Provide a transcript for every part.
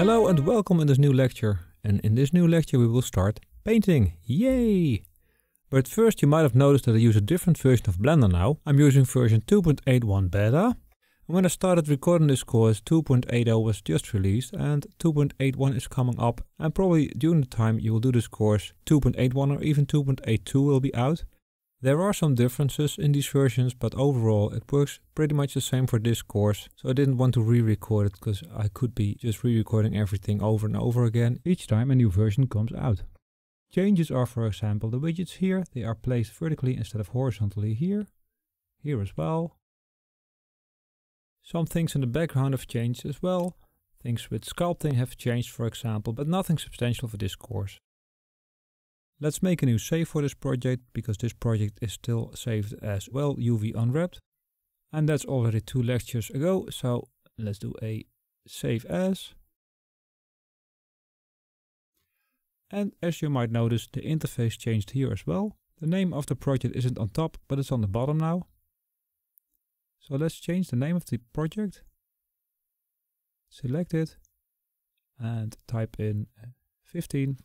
Hello and welcome in this new lecture. And in this new lecture we will start painting. Yay! But first you might have noticed that I use a different version of Blender now. I'm using version 2.81 beta. And when I started recording this course 2.80 was just released and 2.81 is coming up. And probably during the time you will do this course 2.81 or even 2.82 will be out. There are some differences in these versions, but overall it works pretty much the same for this course. So I didn't want to re-record it because I could be just re-recording everything over and over again each time a new version comes out. Changes are for example the widgets here, they are placed vertically instead of horizontally here, here as well. Some things in the background have changed as well. Things with sculpting have changed for example, but nothing substantial for this course. Let's make a new save for this project because this project is still saved as well UV unwrapped. And that's already two lectures ago, so let's do a save as. And as you might notice, the interface changed here as well. The name of the project isn't on top, but it's on the bottom now. So let's change the name of the project. Select it and type in 15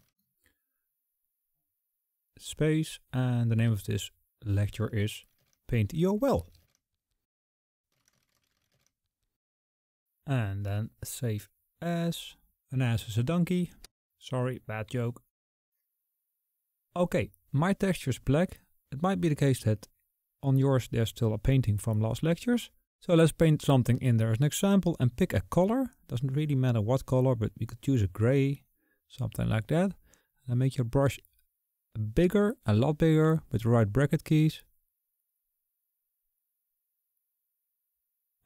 space and the name of this lecture is Paint Your Well. And then save as. An ass is a donkey. Sorry, bad joke. Okay, my texture is black. It might be the case that on yours there's still a painting from last lectures. So let's paint something in there as an example and pick a color. Doesn't really matter what color, but we could choose a gray, something like that. And make your brush bigger, a lot bigger, with right bracket keys.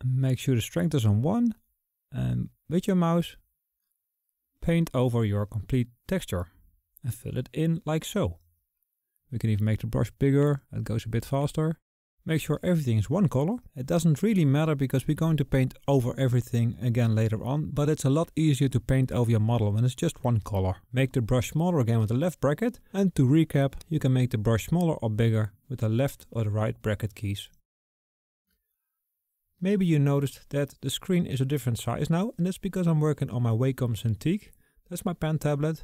Make sure the strength is on 1 and with your mouse paint over your complete texture and fill it in like so. We can even make the brush bigger, it goes a bit faster. Make sure everything is one color. It doesn't really matter because we're going to paint over everything again later on, but it's a lot easier to paint over your model when it's just one color. Make the brush smaller again with the left bracket, and to recap, you can make the brush smaller or bigger with the left or the right bracket keys. Maybe you noticed that the screen is a different size now, and that's because I'm working on my Wacom Cintiq. That's my pen tablet,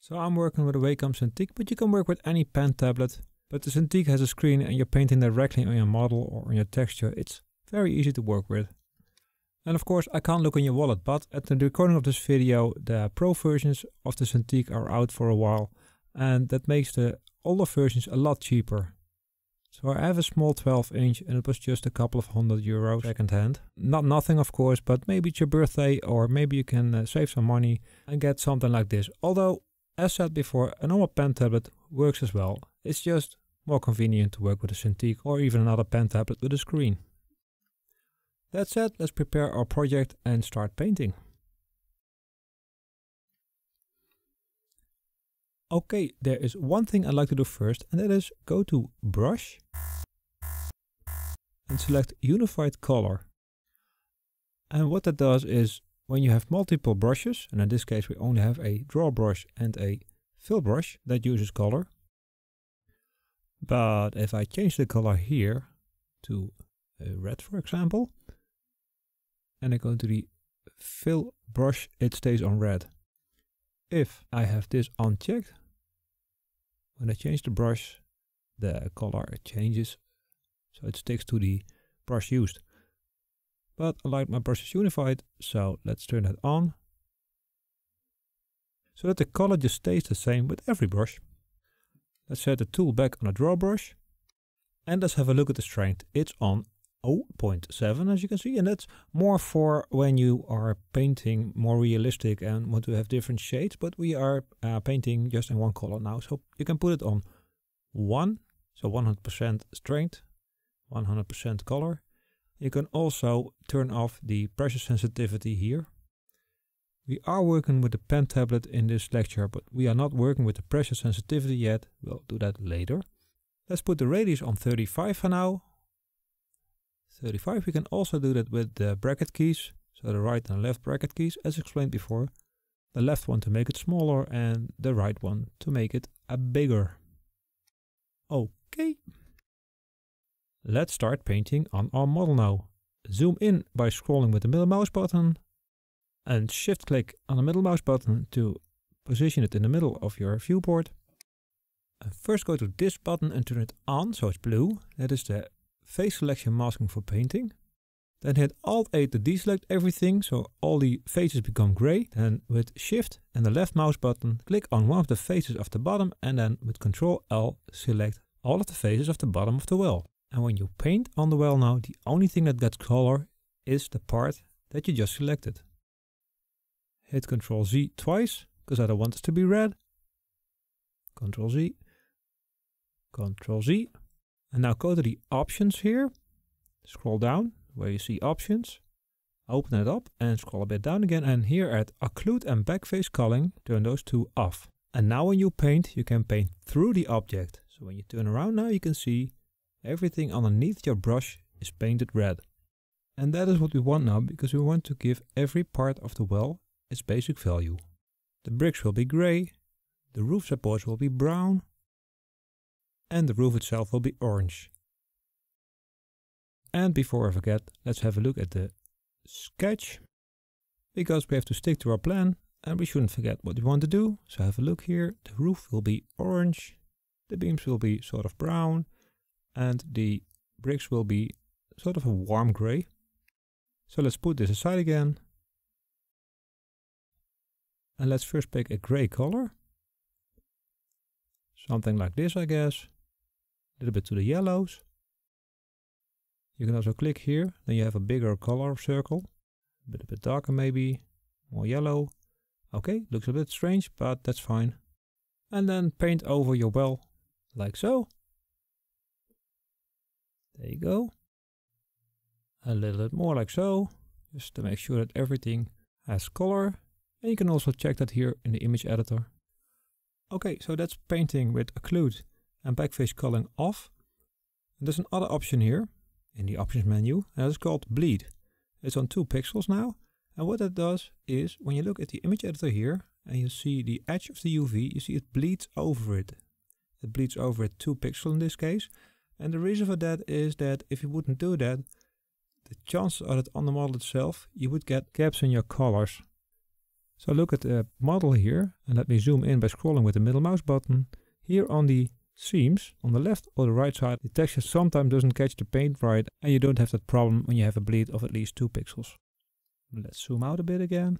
so I'm working with a Wacom Cintiq, but you can work with any pen tablet but the Cintiq has a screen and you're painting directly on your model or on your texture. It's very easy to work with. And of course I can't look in your wallet, but at the recording of this video the pro versions of the Cintiq are out for a while and that makes the older versions a lot cheaper. So I have a small 12 inch and it was just a couple of hundred euros second hand. Not nothing of course, but maybe it's your birthday or maybe you can uh, save some money and get something like this. Although, as said before, a normal pen tablet works as well. It's just more convenient to work with a Cintiq or even another pen tablet with a screen. That said, let's prepare our project and start painting. Okay, there is one thing I'd like to do first and that is go to brush and select unified color. And what that does is when you have multiple brushes, and in this case we only have a draw brush and a fill brush that uses color, but if I change the color here to red, for example, and I go to the fill brush, it stays on red. If I have this unchecked, when I change the brush, the color changes, so it sticks to the brush used. But I like my brushes unified, so let's turn that on, so that the color just stays the same with every brush. Let's set the tool back on a draw brush. And let's have a look at the strength. It's on 0.7 as you can see and that's more for when you are painting more realistic and want to have different shades but we are uh, painting just in one color now so you can put it on 1 so 100% strength 100% color you can also turn off the pressure sensitivity here we are working with the pen tablet in this lecture, but we are not working with the pressure sensitivity yet. We'll do that later. Let's put the radius on 35 for now. 35, we can also do that with the bracket keys. So the right and left bracket keys, as explained before. The left one to make it smaller and the right one to make it a bigger. Okay. Let's start painting on our model now. Zoom in by scrolling with the middle mouse button and shift click on the middle mouse button to position it in the middle of your viewport. And first go to this button and turn it on, so it's blue. That is the face selection masking for painting. Then hit Alt 8 to deselect everything, so all the faces become gray. Then with Shift and the left mouse button, click on one of the faces of the bottom and then with Ctrl L select all of the faces of the bottom of the well. And when you paint on the well now, the only thing that gets color is the part that you just selected hit Control Z twice, because I don't want it to be red. Control Z, Control Z. And now go to the options here, scroll down where you see options, open it up and scroll a bit down again and here at occlude and backface culling, turn those two off. And now when you paint, you can paint through the object. So when you turn around now, you can see everything underneath your brush is painted red. And that is what we want now because we want to give every part of the well its basic value. The bricks will be grey, the roof supports will be brown, and the roof itself will be orange. And before I forget, let's have a look at the sketch, because we have to stick to our plan and we shouldn't forget what we want to do. So have a look here, the roof will be orange, the beams will be sort of brown, and the bricks will be sort of a warm grey. So let's put this aside again and let's first pick a gray color. Something like this, I guess. A little bit to the yellows. You can also click here, then you have a bigger color circle. A bit, a bit darker maybe, more yellow. Okay, looks a bit strange, but that's fine. And then paint over your well, like so. There you go. A little bit more like so, just to make sure that everything has color. And you can also check that here in the image editor. Okay, so that's painting with occlude and backface culling off. And there's another option here in the options menu and it's called bleed. It's on 2 pixels now and what that does is when you look at the image editor here and you see the edge of the UV, you see it bleeds over it. It bleeds over at 2 pixels in this case and the reason for that is that if you wouldn't do that, the chances are that on the model itself you would get gaps in your colors so look at the model here, and let me zoom in by scrolling with the middle mouse button. Here on the seams, on the left or the right side, the texture sometimes doesn't catch the paint right, and you don't have that problem when you have a bleed of at least 2 pixels. Let's zoom out a bit again.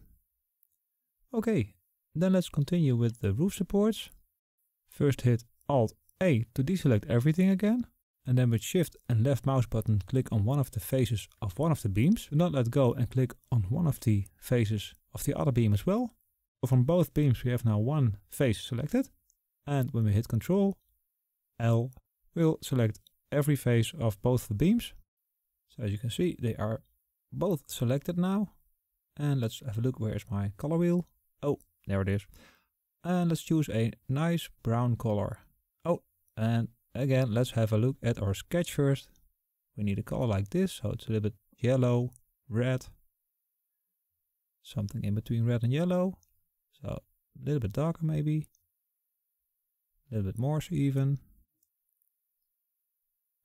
Okay, then let's continue with the roof supports. First hit Alt A to deselect everything again and then with shift and left mouse button click on one of the faces of one of the beams. Do not let go and click on one of the faces of the other beam as well. So from both beams we have now one face selected and when we hit control L we'll select every face of both the beams. So as you can see they are both selected now and let's have a look where's my color wheel. Oh there it is. And let's choose a nice brown color. Oh and Again, let's have a look at our sketch first. We need a color like this, so it's a little bit yellow, red, something in between red and yellow. So a little bit darker maybe, a little bit more even.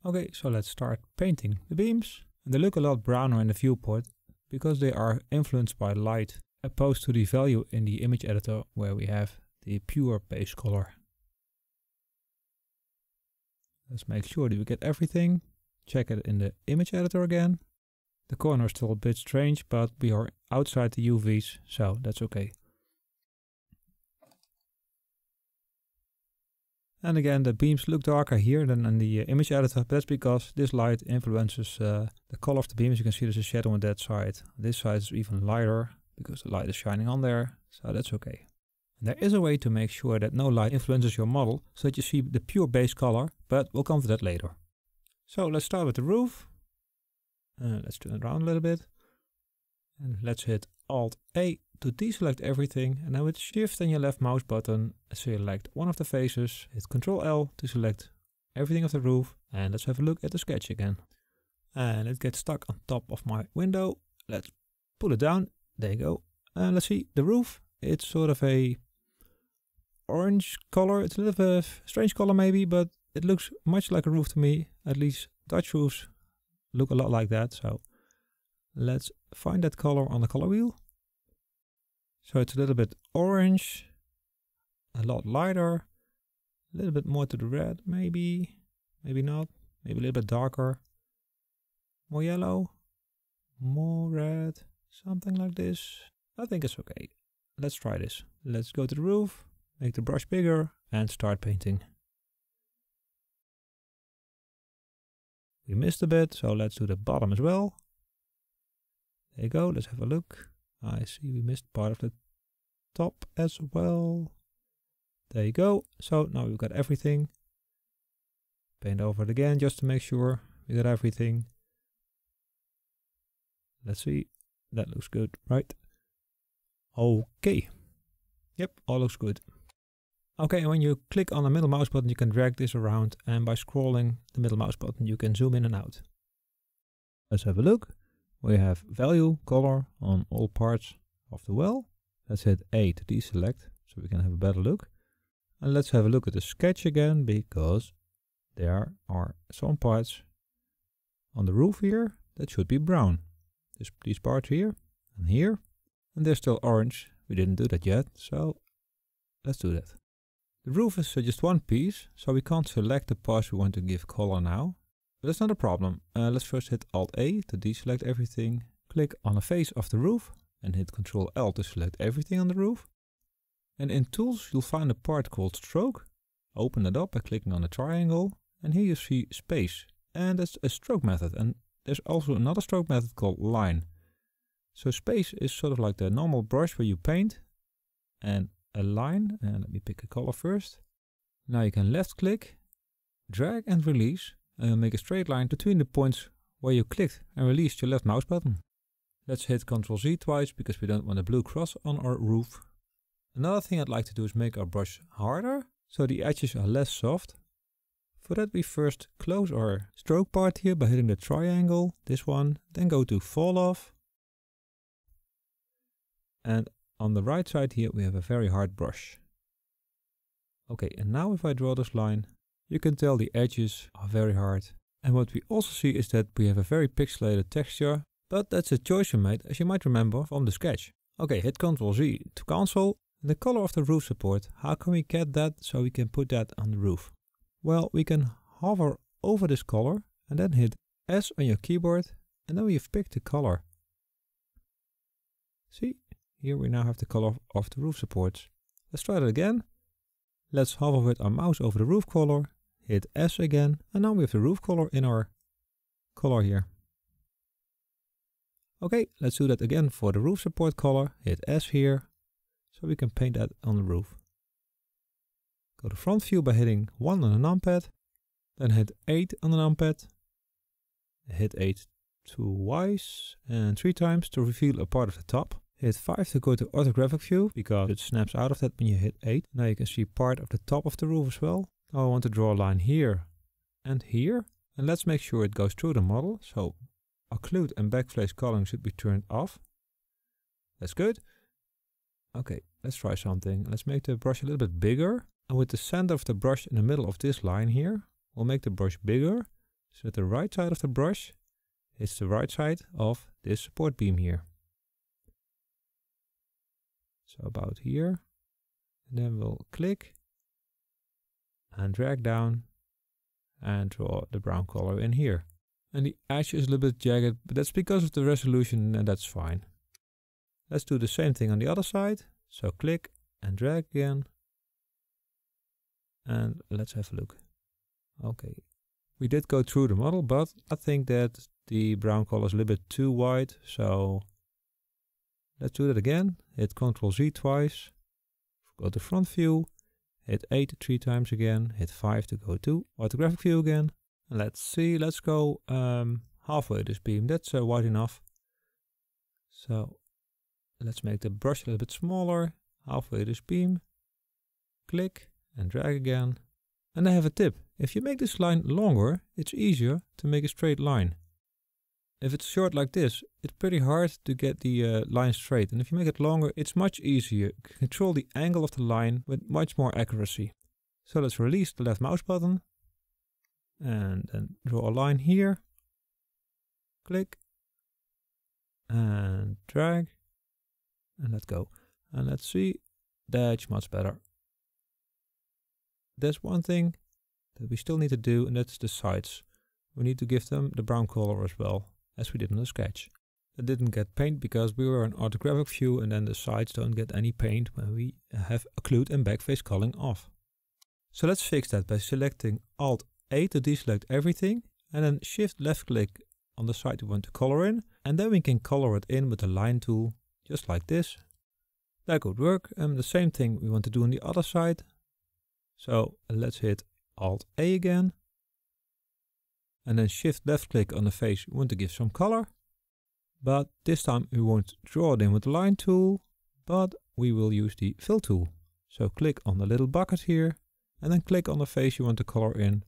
Okay, so let's start painting the beams. And they look a lot browner in the viewport because they are influenced by light opposed to the value in the image editor where we have the pure base color. Let's make sure that we get everything. Check it in the image editor again. The corner is still a bit strange, but we are outside the UVs, so that's okay. And again, the beams look darker here than in the uh, image editor, but that's because this light influences uh, the color of the beam. As you can see, there's a shadow on that side. This side is even lighter because the light is shining on there, so that's okay. And there is a way to make sure that no light influences your model so that you see the pure base color, but we'll come to that later. So let's start with the roof. Uh, let's turn it around a little bit. And let's hit Alt A to deselect everything. And now with Shift and your left mouse button, select one of the faces. Hit Control L to select everything of the roof. And let's have a look at the sketch again. And it gets stuck on top of my window. Let's pull it down. There you go. And let's see the roof. It's sort of a orange color. It's a little bit of a strange color maybe, but it looks much like a roof to me. At least Dutch roofs look a lot like that. So let's find that color on the color wheel. So it's a little bit orange, a lot lighter, a little bit more to the red maybe, maybe not, maybe a little bit darker, more yellow, more red, something like this. I think it's okay. Let's try this. Let's go to the roof make the brush bigger and start painting. We missed a bit, so let's do the bottom as well. There you go, let's have a look. I see we missed part of the top as well. There you go. So now we've got everything. Paint over it again just to make sure we got everything. Let's see. That looks good, right? Okay. Yep, all looks good. Okay, when you click on the middle mouse button, you can drag this around and by scrolling the middle mouse button, you can zoom in and out. Let's have a look. We have value, color on all parts of the well. Let's hit A to deselect so we can have a better look. And let's have a look at the sketch again because there are some parts on the roof here that should be brown. This, these parts here and here. And they're still orange. We didn't do that yet, so let's do that. The roof is just one piece, so we can't select the parts we want to give color now. But that's not a problem. Uh, let's first hit Alt-A to deselect everything. Click on the face of the roof and hit Ctrl-L to select everything on the roof. And in Tools you'll find a part called Stroke. Open it up by clicking on the triangle and here you see Space. And that's a stroke method and there's also another stroke method called Line. So space is sort of like the normal brush where you paint and a line and uh, let me pick a color first. Now you can left click, drag and release and make a straight line between the points where you clicked and released your left mouse button. Let's hit Ctrl Z twice because we don't want a blue cross on our roof. Another thing I'd like to do is make our brush harder so the edges are less soft. For that we first close our stroke part here by hitting the triangle, this one, then go to fall off. And on the right side here we have a very hard brush. Okay, and now if I draw this line, you can tell the edges are very hard. And what we also see is that we have a very pixelated texture, but that's a choice we made as you might remember from the sketch. Okay, hit Ctrl Z to cancel. The color of the roof support, how can we get that so we can put that on the roof? Well, we can hover over this color and then hit S on your keyboard and then we've picked the color. See, here we now have to cut off, off the roof supports. Let's try that again. Let's hover with our mouse over the roof color, hit S again, and now we have the roof color in our color here. Okay, let's do that again for the roof support color, hit S here, so we can paint that on the roof. Go to front view by hitting 1 on the numpad, then hit 8 on the numpad, hit 8 twice and 3 times to reveal a part of the top. Hit 5 to go to orthographic view because it snaps out of that when you hit 8. Now you can see part of the top of the roof as well. Now I want to draw a line here and here. And let's make sure it goes through the model. So occlude and backflash calling should be turned off. That's good. Okay, let's try something. Let's make the brush a little bit bigger. And with the center of the brush in the middle of this line here, we'll make the brush bigger. So that the right side of the brush hits the right side of this support beam here so about here. And then we'll click and drag down and draw the brown color in here. And the edge is a little bit jagged, but that's because of the resolution and that's fine. Let's do the same thing on the other side. So click and drag again. And let's have a look. Okay. We did go through the model, but I think that the brown color is a little bit too wide. So Let's do that again. Hit Ctrl Z twice. Go to front view. Hit 8 three times again. Hit 5 to go to orthographic view again. And let's see. Let's go um, halfway this beam. That's uh, wide enough. So let's make the brush a little bit smaller. Halfway this beam. Click and drag again. And I have a tip. If you make this line longer, it's easier to make a straight line. If it's short like this, it's pretty hard to get the uh, line straight and if you make it longer it's much easier. Control the angle of the line with much more accuracy. So let's release the left mouse button and then draw a line here. Click and drag and let go. And let's see, that's much better. There's one thing that we still need to do and that's the sides. We need to give them the brown color as well as we did on the sketch. That didn't get paint because we were in orthographic view and then the sides don't get any paint when we have occlude and backface calling off. So let's fix that by selecting Alt A to deselect everything and then Shift left click on the side we want to color in and then we can color it in with the line tool just like this. That could work and the same thing we want to do on the other side. So let's hit Alt A again and then shift left click on the face you want to give some color. But this time we won't draw it in with the line tool, but we will use the fill tool. So click on the little bucket here and then click on the face you want to color in.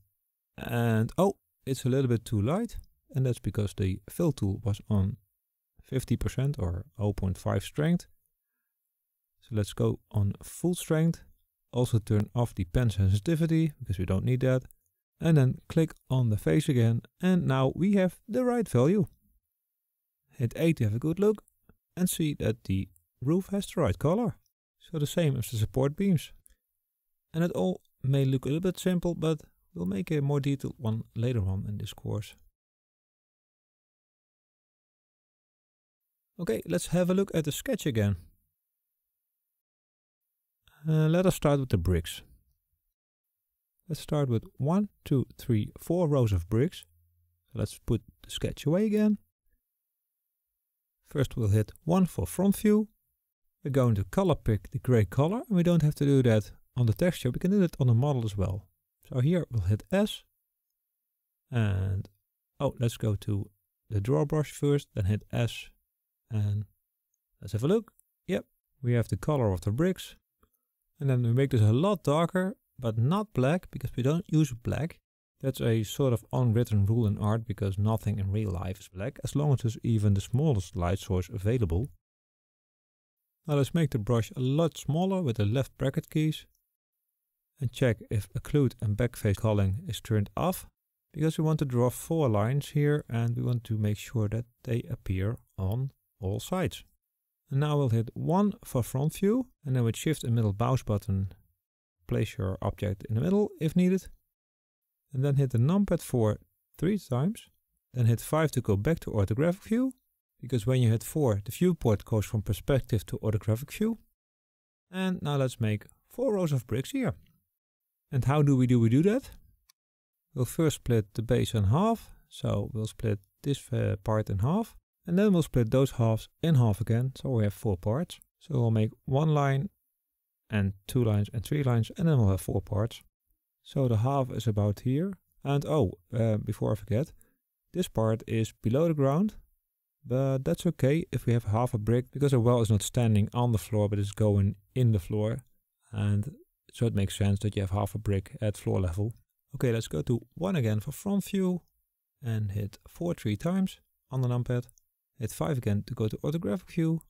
And oh, it's a little bit too light and that's because the fill tool was on 50% or 0.5 strength. So let's go on full strength. Also turn off the pen sensitivity because we don't need that and then click on the face again and now we have the right value. Hit A to have a good look and see that the roof has the right color. So the same as the support beams. And it all may look a little bit simple but we'll make a more detailed one later on in this course. Okay, let's have a look at the sketch again. Uh, let us start with the bricks. Let's start with one, two, three, four rows of bricks. Let's put the sketch away again. First we'll hit 1 for front view. We're going to color pick the gray color and we don't have to do that on the texture, we can do that on the model as well. So here we'll hit S and oh let's go to the draw brush first, then hit S and let's have a look. Yep, we have the color of the bricks and then we make this a lot darker but not black because we don't use black. That's a sort of unwritten rule in art because nothing in real life is black as long as there's even the smallest light source available. Now let's make the brush a lot smaller with the left bracket keys and check if occlude and backface culling is turned off because we want to draw four lines here and we want to make sure that they appear on all sides. And now we'll hit 1 for front view and then with shift and middle mouse button place your object in the middle if needed. And then hit the numpad 4 three times. Then hit 5 to go back to orthographic view, because when you hit 4, the viewport goes from perspective to orthographic view. And now let's make 4 rows of bricks here. And how do we do we do that? We'll first split the base in half, so we'll split this uh, part in half, and then we'll split those halves in half again, so we have 4 parts. So we'll make one line and two lines and three lines and then we'll have four parts. So the half is about here. And oh, uh, before I forget, this part is below the ground, but that's okay if we have half a brick because a well is not standing on the floor but it's going in the floor. And so it makes sense that you have half a brick at floor level. Okay, let's go to one again for front view and hit four three times on the numpad. Hit five again to go to orthographic view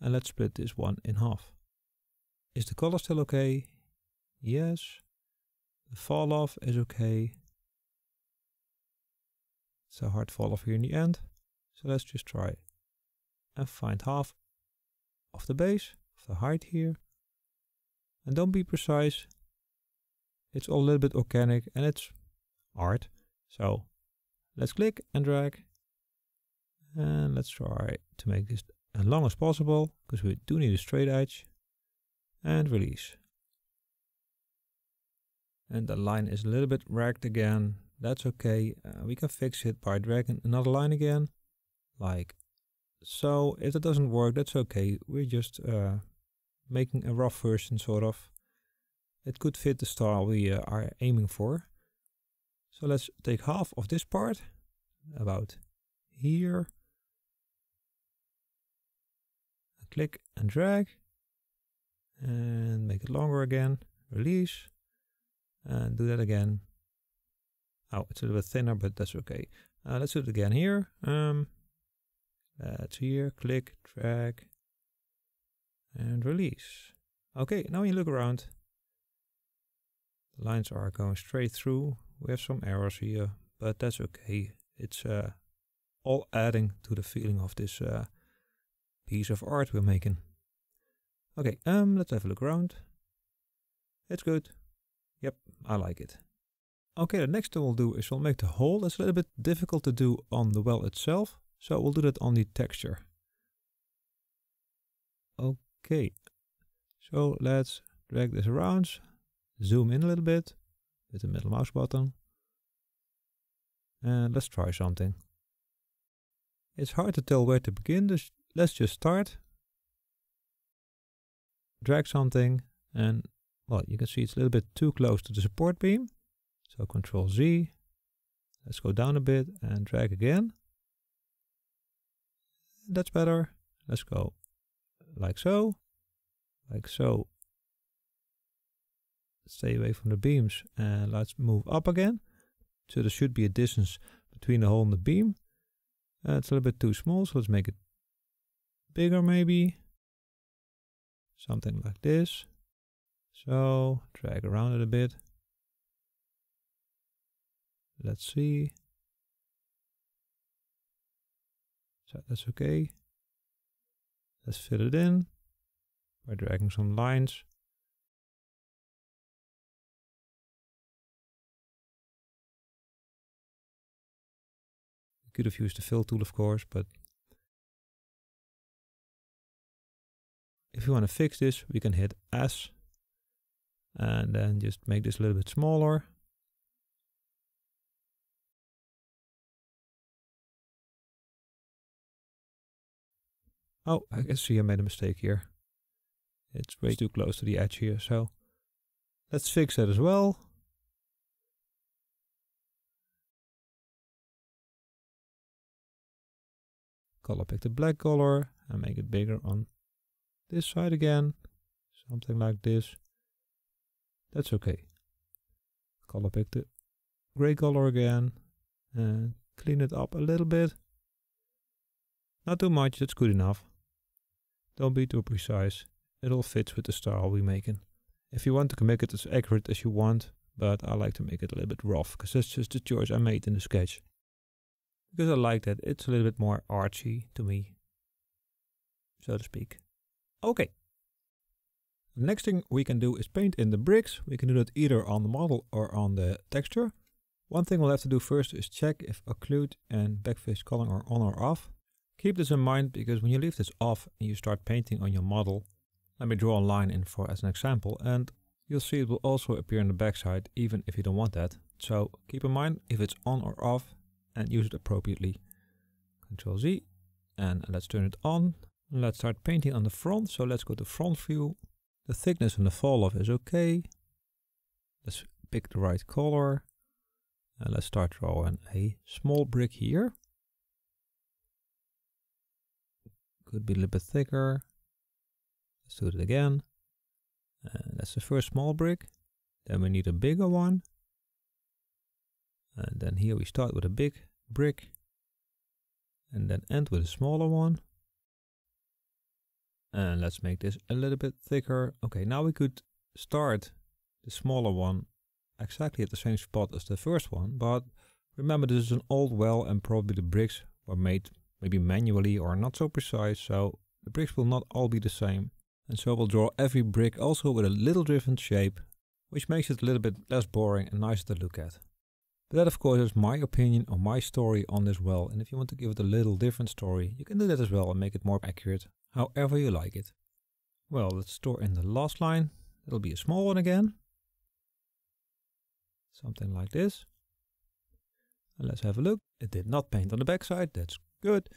and let's split this one in half. Is the color still okay? Yes. The fall off is okay. It's a hard fall off here in the end. So let's just try and find half of the base, of the height here. And don't be precise. It's all a little bit organic and it's art. So let's click and drag. And let's try to make this as long as possible because we do need a straight edge and release. And the line is a little bit ragged again. That's okay. Uh, we can fix it by dragging another line again, like so. If it doesn't work, that's okay. We're just uh, making a rough version, sort of. It could fit the style we uh, are aiming for. So let's take half of this part, about here. Click and drag and make it longer again, release, and do that again. Oh, it's a little bit thinner, but that's okay. Uh, let's do it again here. Um, that's here, click, drag, and release. Okay, now you look around. The lines are going straight through. We have some errors here, but that's okay. It's uh, all adding to the feeling of this uh, piece of art we're making. Okay, um, let's have a look around. It's good. Yep, I like it. Okay, the next thing we'll do is we'll make the hole. It's a little bit difficult to do on the well itself, so we'll do that on the texture. Okay, so let's drag this around, zoom in a little bit with the middle mouse button, and let's try something. It's hard to tell where to begin, let's just start drag something and well, you can see it's a little bit too close to the support beam. So control Z, let's go down a bit and drag again. That's better. Let's go like so, like so. Stay away from the beams and let's move up again. So there should be a distance between the hole and the beam. Uh, it's a little bit too small, so let's make it bigger maybe something like this. So drag around it a bit. Let's see. So that's okay. Let's fill it in by dragging some lines. You could have used the fill tool, of course, but we want to fix this, we can hit S and then just make this a little bit smaller. Oh, I can see I made a mistake here. It's way too close to the edge here, so let's fix that as well. Color pick the black color and make it bigger on this side again, something like this. That's okay. Color pick the gray color again and clean it up a little bit. Not too much, that's good enough. Don't be too precise. It all fits with the style we're making. If you want to make it as accurate as you want, but I like to make it a little bit rough, because that's just the choice I made in the sketch. Because I like that, it's a little bit more archy to me, so to speak. Okay. Next thing we can do is paint in the bricks. We can do that either on the model or on the texture. One thing we'll have to do first is check if occlude and backface calling are on or off. Keep this in mind because when you leave this off and you start painting on your model, let me draw a line in for as an example and you'll see it will also appear on the backside even if you don't want that. So keep in mind if it's on or off and use it appropriately. Control Z and let's turn it on. Let's start painting on the front. So let's go to front view. The thickness and the fall off is okay. Let's pick the right color. And let's start drawing a small brick here. Could be a little bit thicker. Let's do it again. And that's the first small brick. Then we need a bigger one. And then here we start with a big brick. And then end with a smaller one. And let's make this a little bit thicker. Okay, now we could start the smaller one exactly at the same spot as the first one, but remember this is an old well and probably the bricks were made maybe manually or not so precise, so the bricks will not all be the same. And so we'll draw every brick also with a little different shape, which makes it a little bit less boring and nicer to look at. But that of course is my opinion or my story on this well, and if you want to give it a little different story, you can do that as well and make it more accurate however you like it. Well, let's store in the last line. It'll be a small one again. Something like this. And let's have a look. It did not paint on the backside. That's good.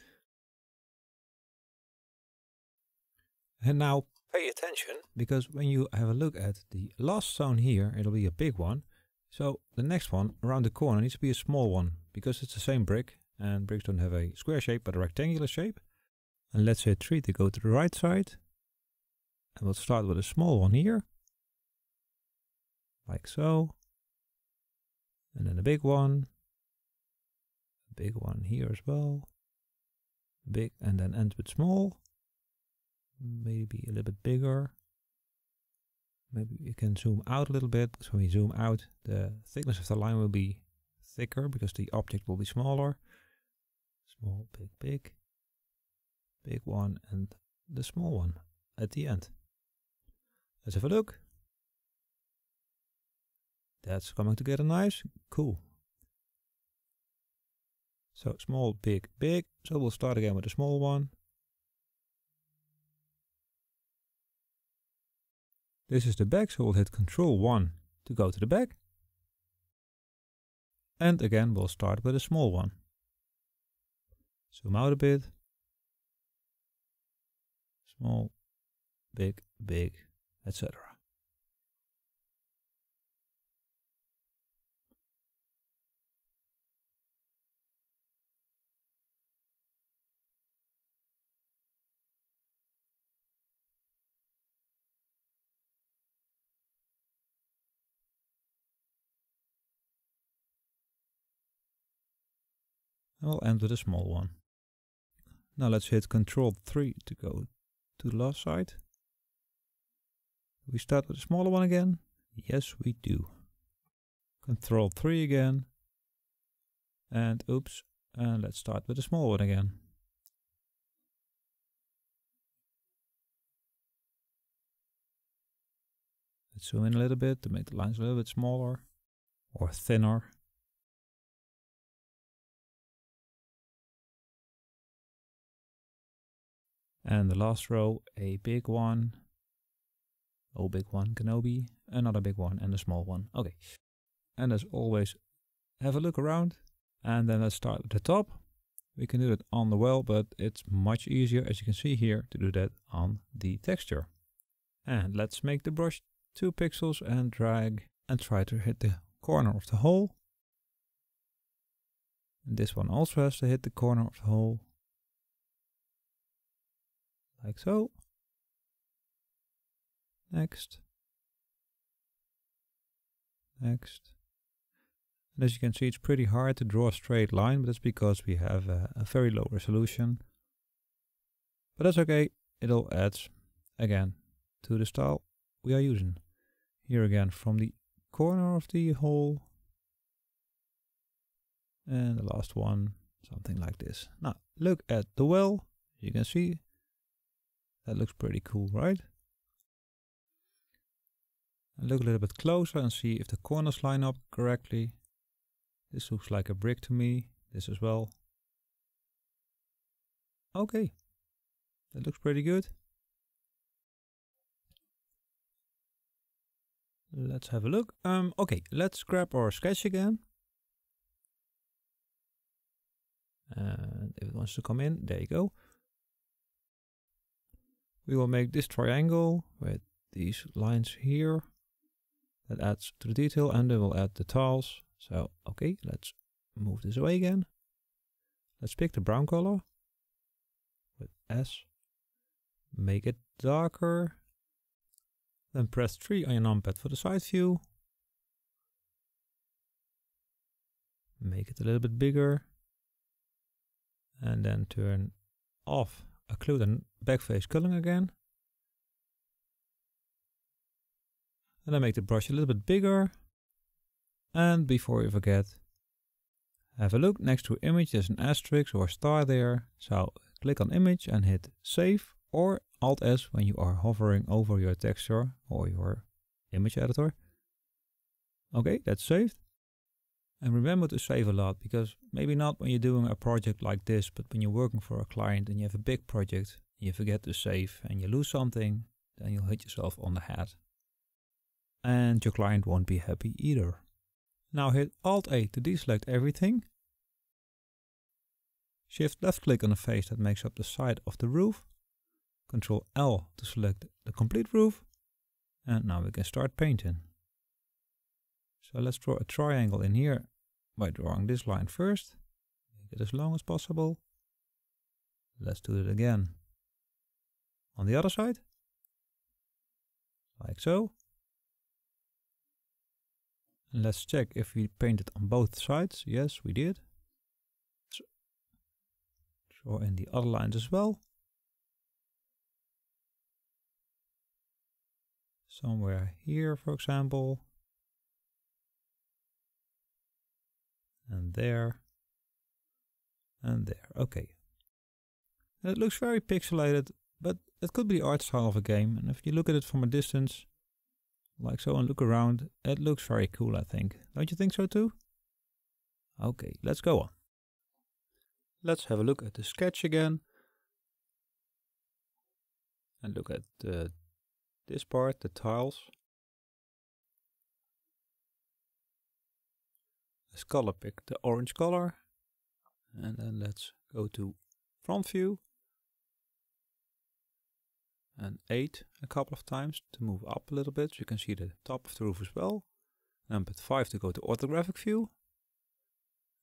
And now pay attention because when you have a look at the last zone here, it'll be a big one. So the next one around the corner needs to be a small one because it's the same brick and bricks don't have a square shape but a rectangular shape and let's say 3 to go to the right side. And we'll start with a small one here, like so. And then a big one, a big one here as well, big, and then end with small, maybe a little bit bigger. Maybe you can zoom out a little bit, because when we zoom out, the thickness of the line will be thicker, because the object will be smaller. Small, big, big big one and the small one at the end. Let's have a look. That's coming together nice. Cool. So small, big, big. So we'll start again with the small one. This is the back, so we'll hit Control 1 to go to the back. And again, we'll start with a small one. Zoom out a bit small, big, big, etc. I will end with a small one. Now let's hit Control 3 to go to the last side. We start with the smaller one again. Yes, we do. Control 3 again. And oops, and let's start with the small one again. Let's zoom in a little bit to make the lines a little bit smaller or thinner. And the last row, a big one, oh big one, Kenobi, another big one and a small one. Okay. And as always, have a look around and then let's start at the top. We can do that on the well, but it's much easier, as you can see here, to do that on the texture. And let's make the brush 2 pixels and drag and try to hit the corner of the hole. And this one also has to hit the corner of the hole like so. Next. Next. And as you can see, it's pretty hard to draw a straight line, but that's because we have a, a very low resolution. But that's okay, it all adds, again, to the style we are using. Here again, from the corner of the hole. And the last one, something like this. Now, look at the well. You can see that looks pretty cool, right? look a little bit closer and see if the corners line up correctly. This looks like a brick to me, this as well. Okay, that looks pretty good. Let's have a look. Um, okay, let's grab our sketch again. And uh, if it wants to come in, there you go. We will make this triangle with these lines here. That adds to the detail and then we'll add the tiles. So, okay, let's move this away again. Let's pick the brown color with S. Make it darker. Then press 3 on your numpad for the side view. Make it a little bit bigger. And then turn off occlude and backface culling again. And I make the brush a little bit bigger. And before you forget, have a look next to image, there's an asterisk or star there. So click on image and hit save or alt S when you are hovering over your texture or your image editor. Okay, that's saved. And remember to save a lot because maybe not when you're doing a project like this, but when you're working for a client and you have a big project, you forget to save and you lose something, then you'll hit yourself on the head. And your client won't be happy either. Now hit Alt A to deselect everything. Shift left click on the face that makes up the side of the roof. Control L to select the complete roof. And now we can start painting. So let's draw a triangle in here by drawing this line first, make it as long as possible. Let's do it again. On the other side, like so. And let's check if we painted on both sides. Yes, we did. draw in the other lines as well. Somewhere here, for example. and there, and there. Okay. And it looks very pixelated, but it could be the art style of a game. And if you look at it from a distance, like so, and look around, it looks very cool, I think. Don't you think so too? Okay, let's go on. Let's have a look at the sketch again. And look at uh, this part, the tiles. Let's color pick the orange color. And then let's go to front view. And 8 a couple of times to move up a little bit. So you can see the top of the roof as well. And 5 to go to orthographic view.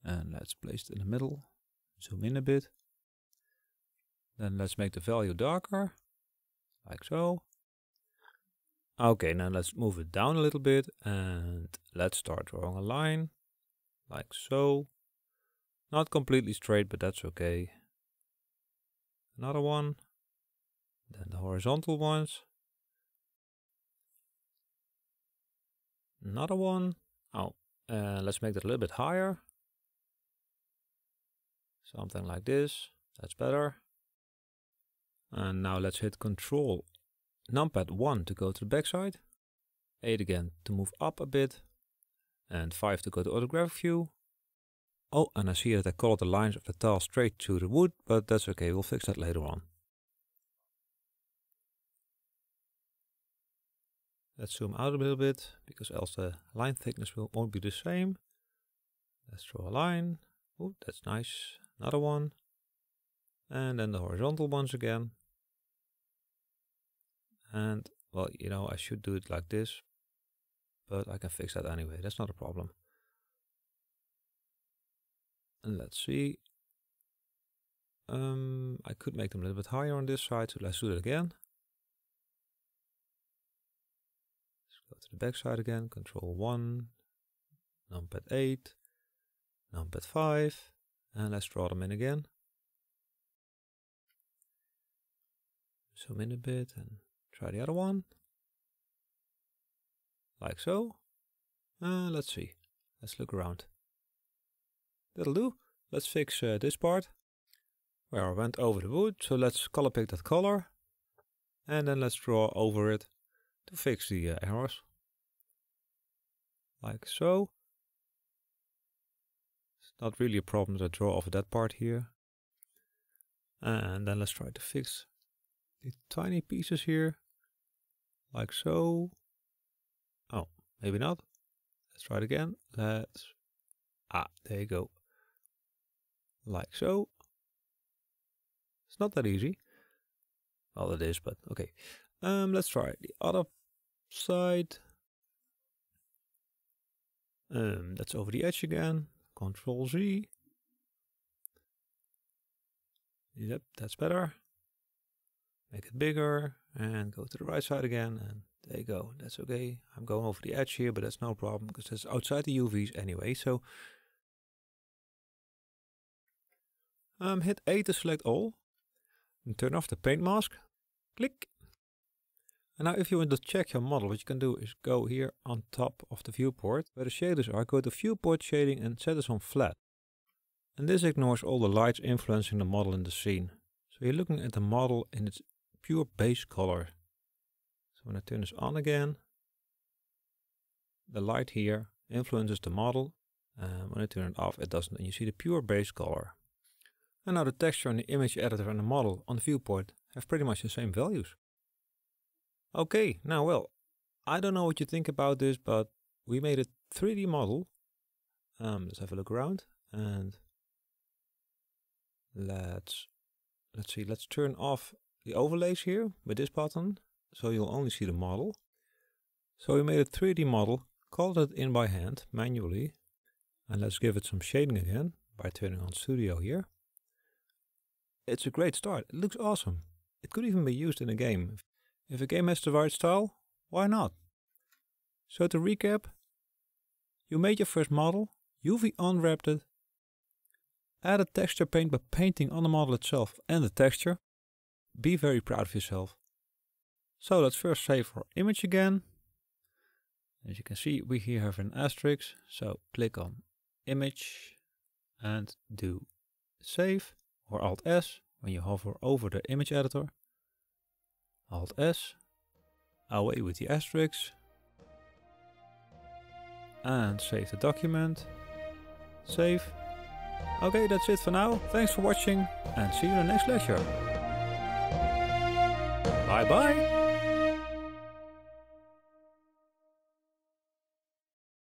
And let's place it in the middle. Zoom in a bit. Then let's make the value darker. Like so. Okay, now let's move it down a little bit and let's start drawing a line like so. Not completely straight, but that's okay. Another one. Then the horizontal ones. Another one. Oh, uh, let's make that a little bit higher. Something like this. That's better. And now let's hit Control numpad 1 to go to the backside, 8 again to move up a bit, and 5 to go to orthographic view. Oh, and I see that I colored the lines of the tile straight to the wood, but that's okay, we'll fix that later on. Let's zoom out a little bit, because else the line thickness will, won't be the same. Let's draw a line. Oh, that's nice. Another one. And then the horizontal ones again. And, well, you know, I should do it like this, but I can fix that anyway, that's not a problem. And let's see. Um, I could make them a little bit higher on this side, so let's do that again. Let's go to the back side again, control 1, numpad 8, numpad 5, and let's draw them in again. Zoom in a bit and try the other one like so. Uh, let's see. Let's look around. That'll do. Let's fix uh, this part where I went over the wood. So let's color pick that color and then let's draw over it to fix the uh, errors. Like so. It's not really a problem to draw over that part here. And then let's try to fix the tiny pieces here. Like so. Maybe not. Let's try it again. Let's, ah, there you go. Like so. It's not that easy. Well, it is, but okay. Um, let's try the other side. Um, that's over the edge again. Control Z. Yep, that's better. Make it bigger and go to the right side again and there you go. That's okay. I'm going over the edge here, but that's no problem because it's outside the UVs anyway. So um, hit A to select all and turn off the paint mask. Click. And now if you want to check your model, what you can do is go here on top of the viewport where the shaders are, go to viewport shading and set this on flat. And this ignores all the lights influencing the model in the scene. So you're looking at the model in its pure base color. So when I turn this on again, the light here influences the model. And when I turn it off, it doesn't. And you see the pure base color. And now the texture on the image editor and the model on the viewport have pretty much the same values. Okay, now well, I don't know what you think about this, but we made a 3D model. Um, let's have a look around and let's let's see, let's turn off the overlays here with this button so you'll only see the model. So we made a 3D model, called it in by hand, manually, and let's give it some shading again by turning on Studio here. It's a great start, it looks awesome. It could even be used in a game. If a game has the right style, why not? So to recap, you made your first model, UV unwrapped it, added texture paint by painting on the model itself and the texture. Be very proud of yourself. So let's first save our image again. As you can see, we here have an asterisk. So click on image and do save or Alt S when you hover over the image editor. Alt S, away with the asterisk. And save the document. Save. Okay, that's it for now. Thanks for watching and see you in the next lecture. Bye bye!